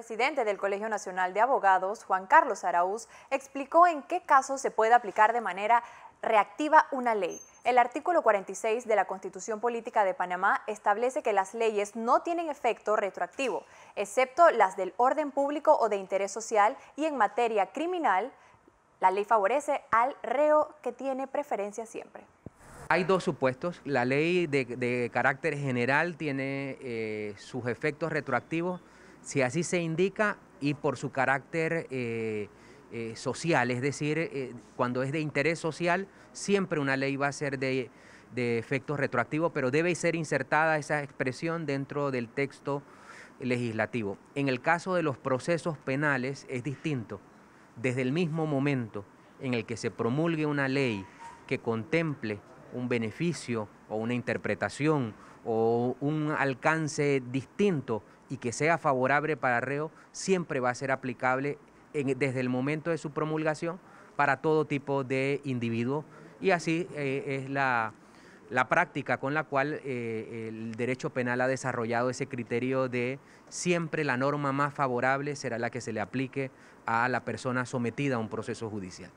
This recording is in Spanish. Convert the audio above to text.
presidente del Colegio Nacional de Abogados, Juan Carlos Araúz, explicó en qué casos se puede aplicar de manera reactiva una ley. El artículo 46 de la Constitución Política de Panamá establece que las leyes no tienen efecto retroactivo, excepto las del orden público o de interés social y en materia criminal, la ley favorece al reo que tiene preferencia siempre. Hay dos supuestos. La ley de, carácter general tiene eh, sus efectos retroactivos si así se indica, y por su carácter eh, eh, social, es decir, eh, cuando es de interés social, siempre una ley va a ser de, de retroactivos, pero debe ser insertada esa expresión dentro del texto legislativo. En el caso de los procesos penales es distinto. Desde el mismo momento en el que se promulgue una ley que contemple un beneficio o una interpretación o un alcance distinto y que sea favorable para reo siempre va a ser aplicable desde el momento de su promulgación para todo tipo de individuos y así eh, es la, práctica con la cual eh, el derecho penal ha desarrollado ese criterio de siempre la norma más favorable será la que se le aplique a la persona sometida a un proceso judicial.